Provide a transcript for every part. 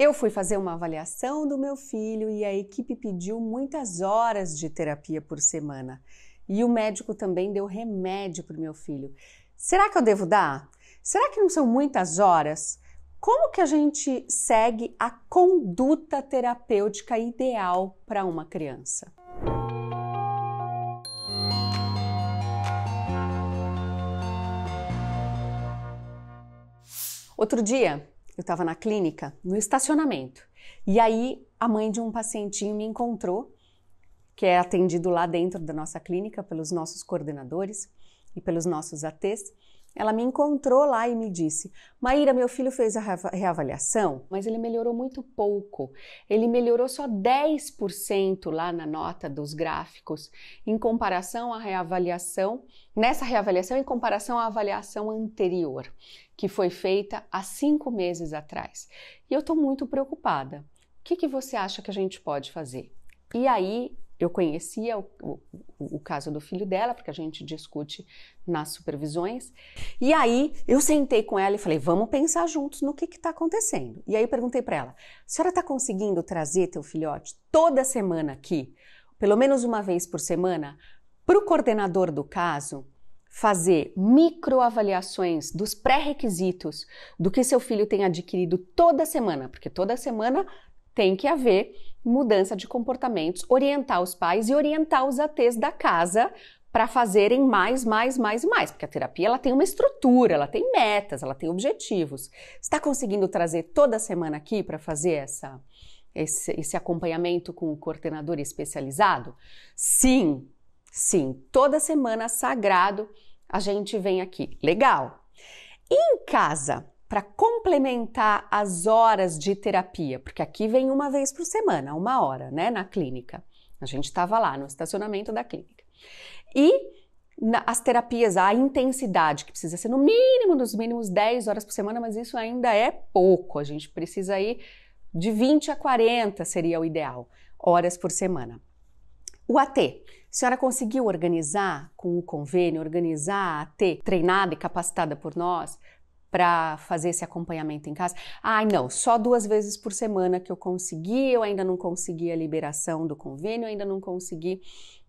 Eu fui fazer uma avaliação do meu filho e a equipe pediu muitas horas de terapia por semana. E o médico também deu remédio para o meu filho. Será que eu devo dar? Será que não são muitas horas? Como que a gente segue a conduta terapêutica ideal para uma criança? Outro dia, eu estava na clínica, no estacionamento. E aí a mãe de um pacientinho me encontrou, que é atendido lá dentro da nossa clínica pelos nossos coordenadores e pelos nossos ATs. Ela me encontrou lá e me disse: Maíra, meu filho fez a reavaliação, mas ele melhorou muito pouco. Ele melhorou só 10% lá na nota dos gráficos, em comparação à reavaliação, nessa reavaliação, em comparação à avaliação anterior, que foi feita há cinco meses atrás. E eu estou muito preocupada. O que, que você acha que a gente pode fazer? E aí eu conhecia o, o, o, caso do filho dela, porque a gente discute nas supervisões. E aí eu sentei com ela e falei: vamos pensar juntos no que está acontecendo. E aí eu perguntei para ela: a senhora está conseguindo trazer teu filhote toda semana aqui, pelo menos uma vez por semana, para o coordenador do caso? Fazer microavaliações dos pré-requisitos do que seu filho tem adquirido toda semana, porque toda semana tem que haver mudança de comportamentos, orientar os pais e orientar os ATs da casa para fazerem mais, mais, mais e mais, porque a terapia ela tem uma estrutura, ela tem metas, ela tem objetivos. Está conseguindo trazer toda semana aqui para fazer essa esse, esse acompanhamento com o coordenador especializado? Sim, sim, toda semana sagrado a gente vem aqui. Legal. E em casa, para complementar as horas de terapia, porque aqui vem uma vez por semana, uma hora, né, na clínica. A gente estava lá no estacionamento da clínica. E na, as terapias, a intensidade, que precisa ser no mínimo dos mínimos 10 horas por semana, mas isso ainda é pouco. A gente precisa ir de 20 a 40 seria o ideal, horas por semana. O AT. A senhora conseguiu organizar com o convênio, organizar a AT treinada e capacitada por nós para fazer esse acompanhamento em casa. Ai, ah, não, só duas vezes por semana que eu consegui, eu ainda não consegui a liberação do convênio, ainda não consegui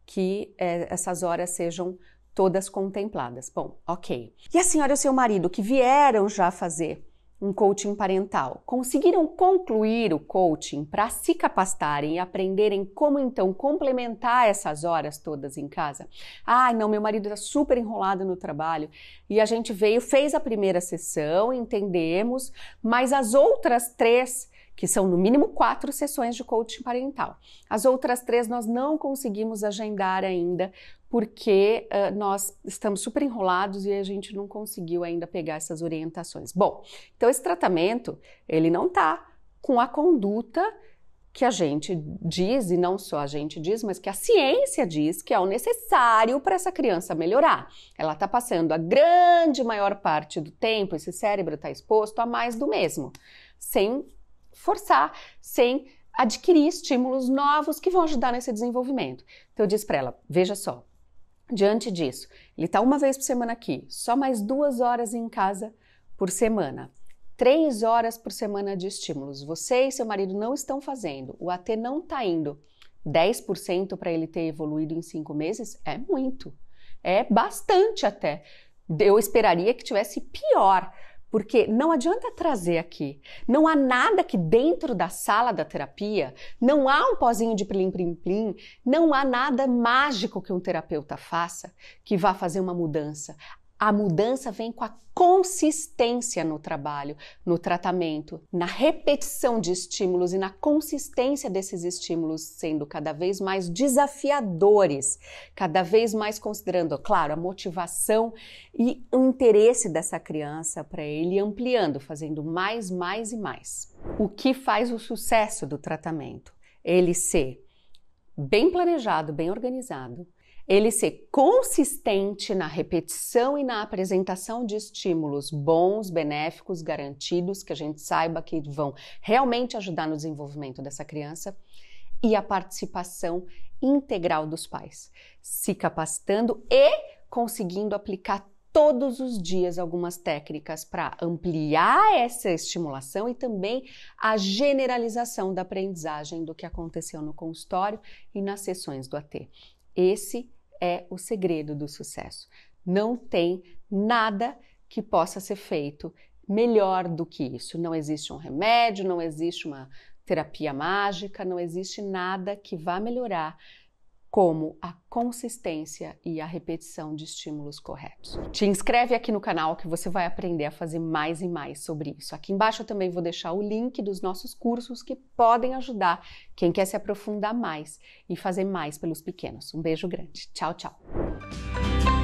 que é, essas horas sejam todas contempladas. Bom, ok. E a senhora e o seu marido que vieram já fazer um coaching parental. Conseguiram concluir o coaching para se capacitarem e aprenderem como então complementar essas horas todas em casa. Ah, não, meu marido está super enrolado no trabalho. E a gente veio, fez a primeira sessão, entendemos, mas as outras três que são no mínimo quatro sessões de coaching parental. As outras três nós não conseguimos agendar ainda, porque uh, nós estamos super enrolados e a gente não conseguiu ainda pegar essas orientações. Bom, então esse tratamento, ele não está com a conduta que a gente diz, e não só a gente diz, mas que a ciência diz que é o necessário para essa criança melhorar. Ela está passando a grande maior parte do tempo, esse cérebro está exposto a mais do mesmo, sem forçar sem adquirir estímulos novos que vão ajudar nesse desenvolvimento. Então eu disse para ela: veja só, diante disso, ele está uma vez por semana aqui, só mais duas horas em casa por semana. Três horas por semana de estímulos. Você e seu marido não estão fazendo, o AT não está indo. 10% para ele ter evoluído em cinco meses é muito, é bastante até. Eu esperaria que tivesse pior. Porque não adianta trazer aqui. Não há nada que dentro da sala da terapia, não há um pozinho de plim-plim-plim, não há nada mágico que um terapeuta faça que vá fazer uma mudança a mudança vem com a consistência no trabalho, no tratamento, na repetição de estímulos e na consistência desses estímulos sendo cada vez mais desafiadores, cada vez mais considerando, claro, a motivação e o interesse dessa criança para ele ampliando, fazendo mais, mais e mais. O que faz o sucesso do tratamento? Ele ser bem planejado, bem organizado, ele ser consistente na repetição e na apresentação de estímulos bons, benéficos, garantidos, que a gente saiba que vão realmente ajudar no desenvolvimento dessa criança, e a participação integral dos pais, se capacitando e conseguindo aplicar todos os dias algumas técnicas para ampliar essa estimulação e também a generalização da aprendizagem do que aconteceu no consultório e nas sessões do AT. Esse é o segredo do sucesso. Não tem nada que possa ser feito melhor do que isso. Não existe um remédio, não existe uma terapia mágica, não existe nada que vá melhorar como a consistência e a repetição de estímulos corretos. Te inscreve aqui no canal que você vai aprender a fazer mais e mais sobre isso. Aqui embaixo eu também vou deixar o link dos nossos cursos que podem ajudar quem quer se aprofundar mais e fazer mais pelos pequenos. Um beijo grande. Tchau, tchau.